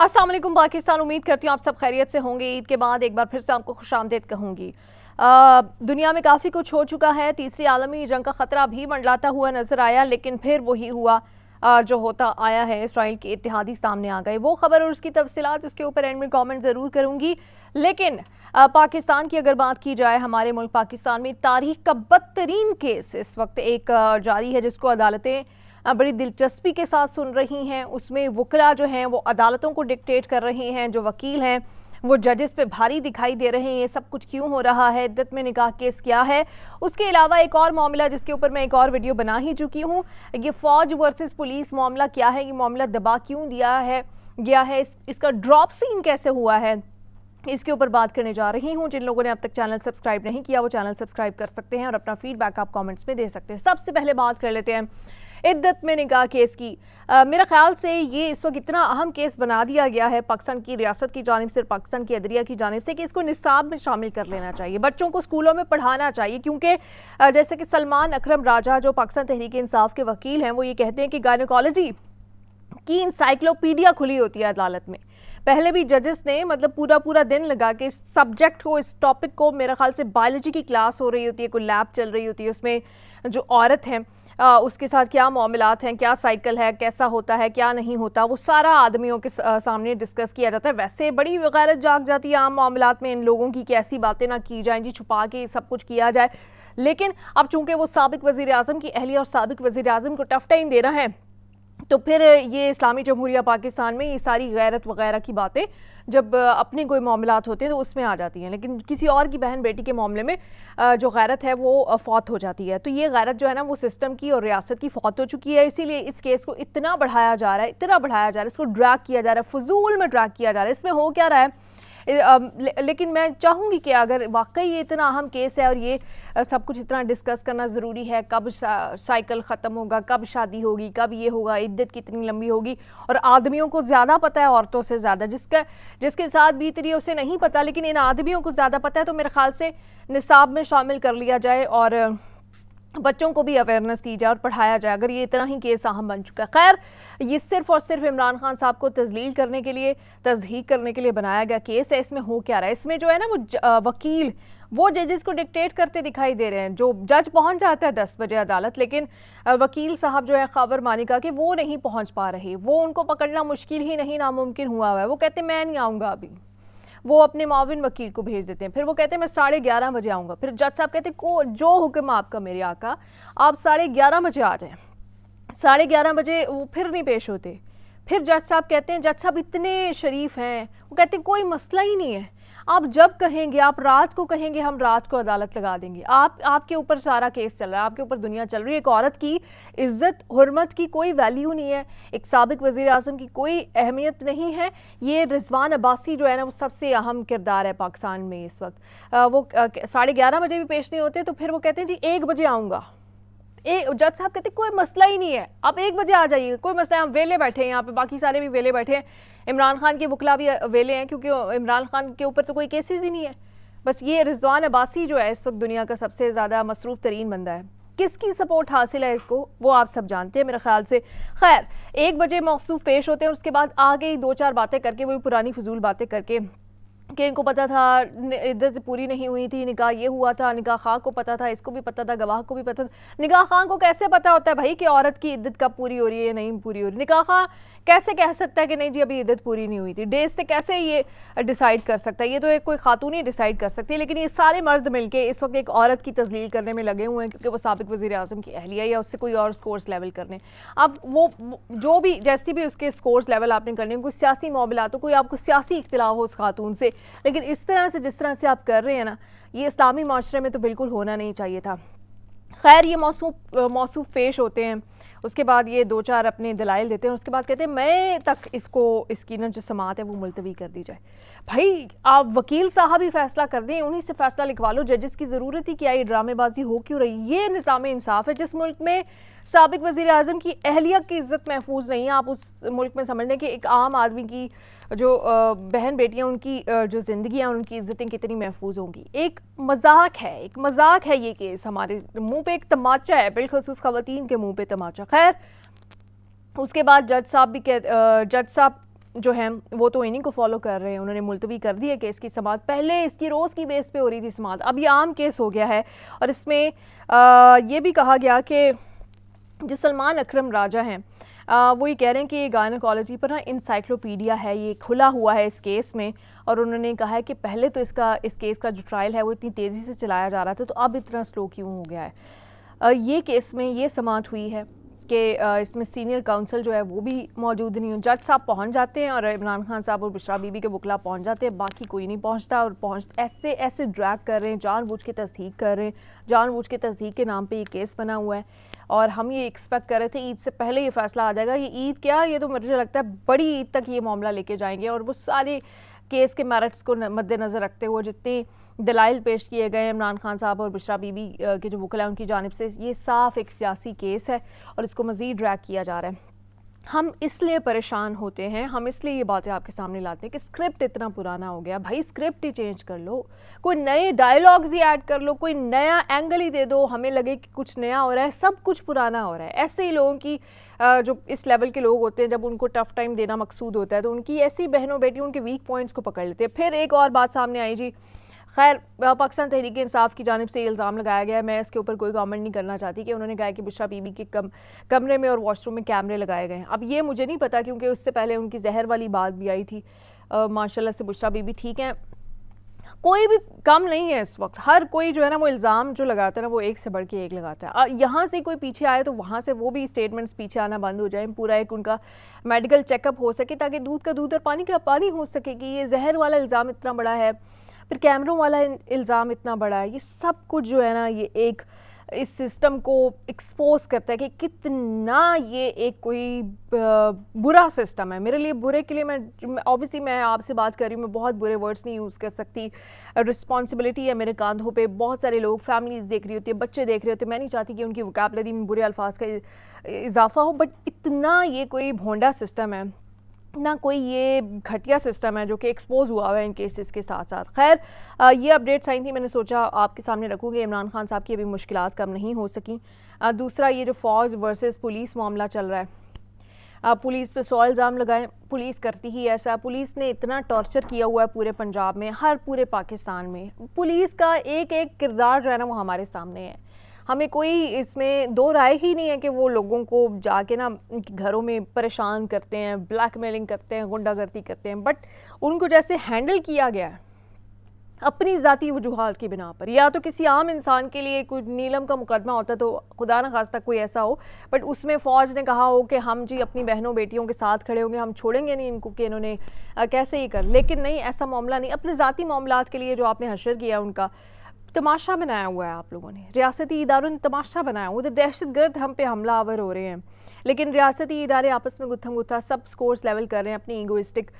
असलम पाकिस्तान उम्मीद करती हूँ आप सब खैरियत से होंगे ईद के बाद एक बार फिर से आपको खुश आमदेद कहूँगी दुनिया में काफ़ी कुछ हो चुका है तीसरी आलमी जंग का ख़तरा भी मंडलाता हुआ नज़र आया लेकिन फिर वही हुआ आ, जो होता आया है इसराइल के इतिहादी सामने आ गए वो खबर और उसकी तफसलत इसके ऊपर एंड में कॉमेंट ज़रूर करूँगी लेकिन आ, पाकिस्तान की अगर बात की जाए हमारे मुल्क पाकिस्तान में तारीख का बदतरीन केस इस वक्त एक जारी है जिसको अदालतें बड़ी दिलचस्पी के साथ सुन रही हैं उसमें वकला जो हैं वो अदालतों को डिक्टेट कर रहे हैं जो वकील हैं वो जजेस पे भारी दिखाई दे रहे हैं ये सब कुछ क्यों हो रहा है इद्दत में निकाह केस क्या है उसके अलावा एक और मामला जिसके ऊपर मैं एक और वीडियो बना ही चुकी हूँ ये फ़ौज वर्सेस पुलिस मामला क्या है ये मामला दबा क्यों दिया है गया है इस, इसका ड्रॉप सीन कैसे हुआ है इसके ऊपर बात करने जा रही हूँ जिन लोगों ने अब तक चैनल सब्सक्राइब नहीं किया वो चैनल सब्सक्राइब कर सकते हैं और अपना फीडबैक आप कॉमेंट्स में दे सकते हैं सबसे पहले बात कर लेते हैं इद्दत में निकाह केस की आ, मेरा ख्याल से ये इस वक्त इतना अहम केस बना दिया गया है पाकिस्तान की रियासत की जानब से पाकिस्तान की अदरिया की जानब से कि इसको निसाब में शामिल कर लेना चाहिए बच्चों को स्कूलों में पढ़ाना चाहिए क्योंकि जैसे कि सलमान अकरम राजा जो पाकिस्तान तहरीक इंसाफ के वकील हैं वो ये कहते हैं कि गायनोकॉलोजी की इंसाइक्लोपीडिया खुली होती है अदालत में पहले भी जजेस ने मतलब पूरा पूरा दिन लगा कि इस सब्जेक्ट को इस टॉपिक को मेरा ख्याल से बायोलॉजी की क्लास हो रही होती है कोई लैब चल रही होती है उसमें जो औरत हैं आ, उसके साथ क्या मामलात हैं क्या साइकिल है कैसा होता है क्या नहीं होता वो सारा आदमियों के सामने डिस्कस किया जाता है वैसे बड़ी वगैरह जाग जाती है आम मामलात में इन लोगों की कि ऐसी बातें ना की जाएँ जी छुपा के सब कुछ किया जाए लेकिन अब चूंकि वो सबक वजीर अजम की अहली और सबक वज़ी अजम को टफ टाइम दे रहा है तो फिर ये इस्लामी जमहूरिया पाकिस्तान में ये सारी गैरत वगैरह की बातें जब अपने कोई मामला होते हैं तो उसमें आ जाती हैं लेकिन किसी और की बहन बेटी के मामले में जो गैरत है वो फौत हो जाती है तो ये गैरत जो है ना वो सिस्टम की और रियासत की फौत हो चुकी है इसीलिए इस केस को इतना बढ़ाया जा रहा है इतना बढ़ाया जा रहा है इसको ड्रैक किया जा रहा है फजूल में ड्रैक किया जा रहा है इसमें हो क्या रहा है लेकिन मैं चाहूँगी कि अगर वाकई ये इतना अहम केस है और ये सब कुछ इतना डिस्कस करना ज़रूरी है कब साइकिल ख़त्म होगा कब शादी होगी कब ये होगा इद्दत कितनी लंबी होगी और आदमियों को ज़्यादा पता है औरतों से ज़्यादा जिसका जिसके साथ बीतरी है उसे नहीं पता लेकिन इन आदमियों को ज़्यादा पता है तो मेरे ख्याल से निसाब में शामिल कर लिया जाए और बच्चों को भी अवेयरनेस दी जाए और पढ़ाया जाए अगर ये इतना ही केस अहम बन चुका है खैर ये सिर्फ और सिर्फ इमरान खान साहब को तजलील करने के लिए तजहीक करने के लिए बनाया गया केस है इसमें हो क्या रहा है इसमें जो है ना वो वकील वो जजेस को डिक्टेट करते दिखाई दे रहे हैं जो जज पहुंच जाता है दस बजे अदालत लेकिन वकील साहब जो है खबर मानिका कि वो नहीं पहुँच पा रहे वो उनको पकड़ना मुश्किल ही नहीं नामुमकिन हुआ हुआ है वो कहते मैं नहीं आऊँगा अभी वो अपने माविन वकील को भेज देते हैं फिर वो कहते हैं मैं साढ़े ग्यारह बजे आऊँगा फिर जज साहब कहते हैं जो हुक्म आपका मेरे आका आप साढ़े ग्यारह बजे आ जाएँ साढ़े ग्यारह बजे वो फिर नहीं पेश होते फिर जज साहब कहते हैं जज साहब इतने शरीफ हैं वो कहते हैं कोई मसला ही नहीं है आप जब कहेंगे आप रात को कहेंगे हम रात को अदालत लगा देंगे आप आपके ऊपर सारा केस चल रहा है आपके ऊपर दुनिया चल रही है एक औरत की इज्जत हरमत की कोई वैल्यू नहीं है एक सबक वज़ी अजम की कोई अहमियत नहीं है ये रिजवान अब्बासी जो है ना वो सबसे अहम किरदार है पाकिस्तान में इस वक्त आ, वो साढ़े ग्यारह बजे भी पेश नहीं होते तो फिर वो कहते हैं जी एक बजे आऊँगा एक जज साहब कहते कोई मसला ही नहीं है आप एक बजे आ जाइए कोई मसला हम वेले बैठे हैं यहाँ पे बाकी सारे भी वेले बैठे हैं इमरान खान के वकला भी वेले हैं क्योंकि इमरान खान के ऊपर तो कोई केसेस ही नहीं है बस ये रिजवान अब्बासी जो है इस वक्त दुनिया का सबसे ज़्यादा मसरूफ़ तरीन बंदा है किसकी सपोर्ट हासिल है इसको वो आप सब जानते हैं मेरे ख्याल से खैर एक बजे मौसू पेश होते हैं उसके बाद आगे ही दो चार बातें करके वही पुरानी फजूल बातें करके कि इनको पता था इद्दत पूरी नहीं हुई थी निकाह ये हुआ था निकाह खां को पता था इसको भी पता था गवाह को भी पता था निकाह खां को कैसे पता होता है भाई कि औरत की इद्दत कब पूरी हो रही है या नहीं पूरी हो रही निकाह खां कैसे कह सकता है कि नहीं जी अभी इद्दत पूरी नहीं हुई थी डेज से कैसे ये डिसाइड कर सकता है ये तो एक कोई खातून ही डिसाइड कर सकती है लेकिन ये सारे मर्द मिलकर इस वक्त एक औरत की तजलील करने में लगे हुए हैं क्योंकि वो सबक वजी अजम की अहलिया या उससे कोई और स्कोर्स लेवल करने अब वो जो भी जैसी भी उसके स्कोर्स लेवल आपने करने कोई सियासी मामला हो कोई आपको सियासी इख्तलाफ हो उस खातून से लेकिन इस तरह से जिस तरह से आप कर रहे हैं ना ये इस्लामी माशरे में तो बिल्कुल होना नहीं चाहिए था खैर ये मौसू मौसू पेश होते हैं उसके बाद ये दो चार अपने दलाइल देते हैं उसके बाद कहते हैं मैं तक इसको इसकी ना जो समात है वो मुलतवी कर दी जाए भाई आप वकील साहब ही फैसला कर दें उन्हीं से फैसला लिखवा लो जजेस की ज़रूरत ही क्या ये ड्रामेबाजी हो क्यों रही ये निज़ाम इंसाफ है जिस मुल्क में सबक वज़ी अजम की अहलिया की इज़्ज़त महफूज नहीं है आप उस मुल्क में समझ लें कि एक आम आदमी की जो बहन बेटियां उनकी जो ज़िंदगी उनकी इज़्ज़तें कितनी महफूज होंगी एक मजाक है एक मजाक है ये केस हमारे मुंह पे एक तमाचा है बिलखसूस ख़वान के मुंह पे तमाचा खैर उसके बाद जज साहब भी कह जज साहब जो हैं वो तो इन्हीं को फॉलो कर रहे हैं उन्होंने मुलतवी कर दी है केस की समात पहले इसकी रोज़ की बेस पे हो रही थी समात अब ये आम केस हो गया है और इसमें ये भी कहा गया कि जो सलमान अकरम राजा हैं वो ये कह रहे हैं कि गायनोकोलॉजी पर ना इंसाइक्लोपीडिया है ये खुला हुआ है इस केस में और उन्होंने कहा है कि पहले तो इसका इस केस का जो ट्रायल है वो इतनी तेज़ी से चलाया जा रहा था तो अब इतना स्लो क्यों हो गया है ये केस में ये समात हुई है कि इसमें सीनियर काउंसिल जो है वो भी मौजूद नहीं हो जज साहब पहुँच जाते हैं और इमरान खान साहब और बिश्रा बीबी के बुकला पहुँच जाते हैं बाकी कोई नहीं पहुँचता और पहुँच ऐसे ऐसे ड्रैग कर रहे हैं जानबूझ के तस्दीक कर रहे हैं जानबूझ के तस्दीक के नाम पे ये केस बना हुआ है और हम ये एक्सपेक्ट कर रहे थे ईद से पहले ये फैसला आ जाएगा ये ईद क्या ये तो मुझे लगता है बड़ी ईद तक ये मामला लेके जाएंगे और वो सारे केस के मेरिट्स को मद्देनज़र रखते हुए जितने दलाइल पेश किए गए इमरान खान साहब और बिश्रा बीबी के जो वकला उनकी जानब से ये साफ एक सियासी केस है और इसको मज़ीद ड्रैक किया जा रहा है हम इसलिए परेशान होते हैं हम इसलिए ये बातें आपके सामने लाते हैं कि स्क्रिप्ट इतना पुराना हो गया भाई स्क्रिप्ट ही चेंज कर लो कोई नए डायलॉग्स ही ऐड कर लो कोई नया एंगल ही दे दो हमें लगे कि कुछ नया हो रहा है सब कुछ पुराना हो रहा है ऐसे ही लोगों की जो इस लेवल के लोग होते हैं जब उनको टफ टाइम देना मकसूद होता है तो उनकी ऐसी बहनों बेटियों उनके वीक पॉइंट्स को पकड़ लेते हैं फिर एक और बात सामने आई जी खैर पाकिस्तान तहरीक इंसाफ की जानब से इल्ज़ाम लगाया गया है मैं इसके ऊपर कोई गवर्नमेंट नहीं करना चाहती कि उन्होंने कहा कि बिश्रा बीबी के कम कमरे में और वॉशरूम में कैमरे लगाए गए हैं अब ये मुझे नहीं पता क्योंकि उससे पहले उनकी जहर वाली बात भी आई थी माशाला से बुशरा बीबी ठीक हैं कोई भी कम नहीं है इस वक्त हर कोई जो है ना वो इल्ज़ाम जो लगाता है ना वो एक से बढ़ के एक लगाता है यहाँ से कोई पीछे आए तो वहाँ से वो भी स्टेटमेंट्स पीछे आना बंद हो जाए पूरा एक उनका मेडिकल चेकअप हो सके ताकि दूध का दूध और पानी का पानी हो सके कि ये जहर वाला इल्ज़ाम इतना बड़ा है फिर कैमरों वाला इल्ज़ाम इतना बड़ा है ये सब कुछ जो है ना ये एक इस सिस्टम को एक्सपोज करता है कि कितना ये एक कोई बुरा सिस्टम है मेरे लिए बुरे के लिए मैं ऑब्वियसली मैं आपसे बात कर रही हूँ मैं बहुत बुरे वर्ड्स नहीं यूज़ कर सकती रिस्पॉन्सिबिलिटी है मेरे कांधों पे बहुत सारे लोग फैमिलीज़ देख रही होती है बच्चे देख रहे होते हैं मैं नहीं चाहती कि उनकी वकाबलरी में बुरे अल्फाज का इजाफा हो बट इतना ये कोई भोंडा सिस्टम है ना कोई ये घटिया सिस्टम है जो कि एक्सपोज हुआ हुआ है इन केसेस के साथ साथ खैर ये अपडेट्स आई थी मैंने सोचा आपके सामने रखूँगी इमरान खान साहब की अभी मुश्किल कम नहीं हो सकें दूसरा ये जो फौज वर्सेस पुलिस मामला चल रहा है आ, पुलिस पे सौ इल्ज़ाम लगाए पुलिस करती ही ऐसा पुलिस ने इतना टॉर्चर किया हुआ है पूरे पंजाब में हर पूरे पाकिस्तान में पुलिस का एक एक किरदार जो है ना वो हमारे सामने है हमें कोई इसमें दो राय ही नहीं है कि वो लोगों को जाके ना घरों में परेशान करते हैं ब्लैकमेलिंग करते हैं गुंडागर्दी करते हैं बट उनको जैसे हैंडल किया गया है अपनी ज़ाती वजूहत की बिना पर या तो किसी आम इंसान के लिए कोई नीलम का मुकदमा होता तो खुदा न खास्ता कोई ऐसा हो बट उसमें फ़ौज ने कहा हो कि हम जी अपनी बहनों बेटियों के साथ खड़े होंगे हम छोड़ेंगे नहीं इनको कि इन्होंने कैसे ही कर लेकिन नहीं ऐसा मामला नहीं अपने ज़ाती मामला के लिए जो आपने हशर किया उनका तमाशा बनाया हुआ है आप लोगों ने रियासती इदारों ने तमाशा बनाया हुआ उधर दहशत गर्द हम पे हमला आवर हो रहे हैं लेकिन रियासती इदारे आपस में गुत्थम गुत्था सब स्कोर्स लेवल कर रहे हैं अपने ईगोइस्टिक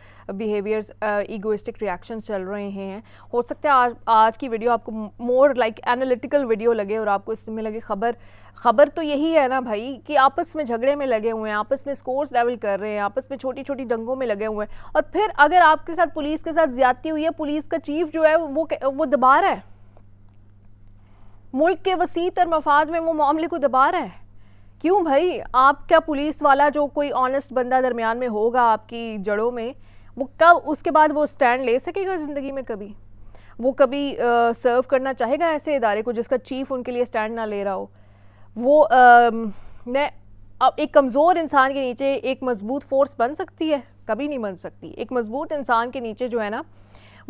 बिहेवियर्स ईगोइस्टिक रिएक्शन चल रहे हैं हो सकता है आज आज की वीडियो आपको मोर लाइक एनालिटिकल वीडियो लगे और आपको इसमें लगे खबर खबर तो यही है ना भाई कि आपस में झगड़े में लगे हुए हैं आपस में स्कोर्स लेवल कर रहे हैं आपस में छोटी छोटी दंगों में लगे हुए हैं और फिर अगर आपके साथ पुलिस के साथ ज्यादती हुई है पुलिस का चीफ जो है वो वो दबा रहा है मुल्क के वसी तर मफाद में वो मामले को दबा रहा है क्यों भाई आप क्या पुलिस वाला जो कोई ऑनेस्ट बंदा दरमियान में होगा आपकी जड़ों में वो कब उसके बाद वो स्टैंड ले सकेगा ज़िंदगी में कभी वो कभी सर्व करना चाहेगा ऐसे इदारे को जिसका चीफ उनके लिए स्टैंड ना ले रहा हो वो आ, मैं अब एक कमज़ोर इंसान के नीचे एक मजबूत फोर्स बन सकती है कभी नहीं बन सकती एक मजबूत इंसान के नीचे जो है ना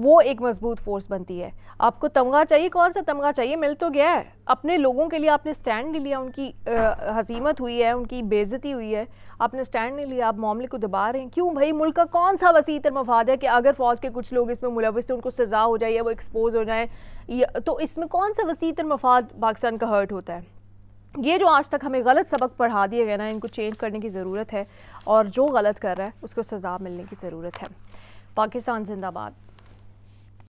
वो एक मजबूत फोर्स बनती है आपको तमगा चाहिए कौन सा तमगा चाहिए मिल तो गया है अपने लोगों के लिए आपने स्टैंड नहीं लिया उनकी आ, हसीमत हुई है उनकी बेज़ती हुई है आपने स्टैंड नहीं लिया आप मामले को दबा रहे हैं क्यों भाई मुल्क का कौन सा वसी तर मफाद है कि अगर फ़ौज के कुछ लोग इसमें मुलविस थे उनको सज़ा हो जाए या वो एक्सपोज हो जाए तो इसमें कौन सा वसी तर मफाद पाकिस्तान का हर्ट होता है ये जो आज तक हमें गलत सबक पढ़ा दिए गए ना इनको चेंज करने की ज़रूरत है और जो गलत कर रहा है उसको सज़ा मिलने की ज़रूरत है पाकिस्तान जिंदाबाद